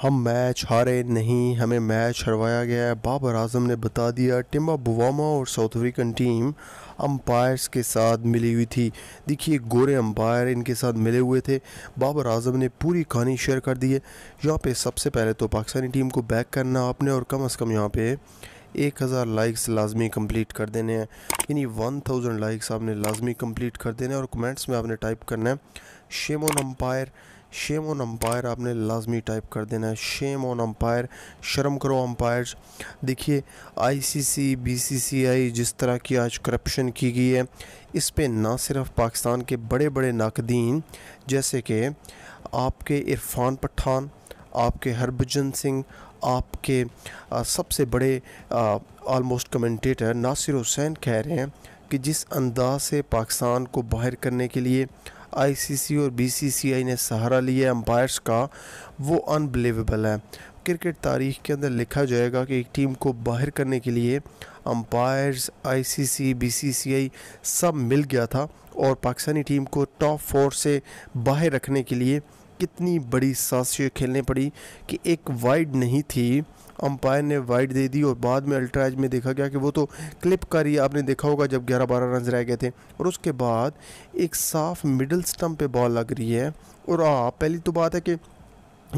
हम मैच हारे नहीं हमें मैच हरवाया गया है बाबर आजम ने बता दिया टिम्बा बुवामा और साउथ अफ्रीकन टीम अम्पायर्स के साथ मिली हुई थी देखिए गोरे अम्पायर इनके साथ मिले हुए थे बाबर आजम ने पूरी कहानी शेयर कर दी है यहाँ पे सबसे पहले तो पाकिस्तानी टीम को बैक करना आपने और कम अज़ कम यहाँ पे एक हज़ार लाइक्स लाजमी कम्प्लीट कर देने हैं यानी वन थाउजेंड लाइक्स आपने लाजमी कम्प्लीट कर देने हैं और कमेंट्स में आपने टाइप करना है shame on umpire shame on umpire आपने लाजमी टाइप कर देना है शेम ऑन अम्पायर शर्म करो अम्पायर देखिए आईसीसी बीसीसीआई जिस तरह की आज करप्शन की गई है इस पे ना सिर्फ पाकिस्तान के बड़े बड़े नाकदीन जैसे कि आपके इरफान पठान आपके हरभजन सिंह आपके सबसे बड़े ऑलमोस्ट कमेंटेटर नासिर हुसैन कह रहे हैं कि जिस अंदाज से पाकिस्तान को बाहर करने के लिए आईसीसी और बीसीसीआई ने सहारा लिया अम्पायर्स का वो अनबिलीवेबल है क्रिकेट तारीख के अंदर लिखा जाएगा कि एक टीम को बाहर करने के लिए अंपायर्स आईसीसी बीसीसीआई सब मिल गया था और पाकिस्तानी टीम को टॉप फोर से बाहर रखने के लिए कितनी बड़ी साजिश खेलने पड़ी कि एक वाइड नहीं थी अंपायर ने वाइड दे दी और बाद में अल्ट्राइज में देखा गया कि वो तो क्लिप कर ही आपने देखा होगा जब 11-12 रन रह गए थे और उसके बाद एक साफ मिडल स्टम्प पे बॉल लग रही है और हाँ पहली तो बात है कि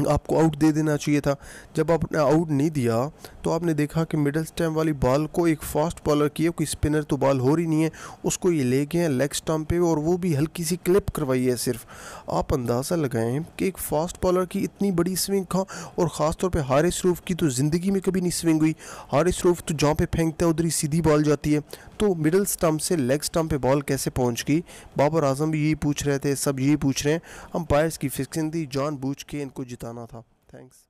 आपको आउट दे देना चाहिए था जब आपने आउट नहीं दिया तो आपने देखा कि मिडल स्टैम्प वाली बॉल को एक फास्ट बॉलर की है कोई स्पिनर तो बॉल हो रही नहीं है उसको ये ले गए हैं लेग स्टम्प पे और वो भी हल्की सी क्लिप करवाई है सिर्फ आप अंदाज़ा लगाएं कि एक फास्ट बॉलर की इतनी बड़ी स्विंग खा और ख़ासतौर पर हारिस रूफ की तो ज़िंदगी में कभी नहीं स्विंग हुई हारिस रूफ तो जहाँ पर फेंकता है उधर ही सीधी बॉल जाती है तो मिडल स्टम्प से लेग स्टम्प पर बॉल कैसे पहुँच गई बाबर आजम भी यही पूछ रहे थे सब यही पूछ रहे हैं अम्पायर्स की फिक्सिंग थी जान बूझ के इनको Done, Gitana Tap. Thanks.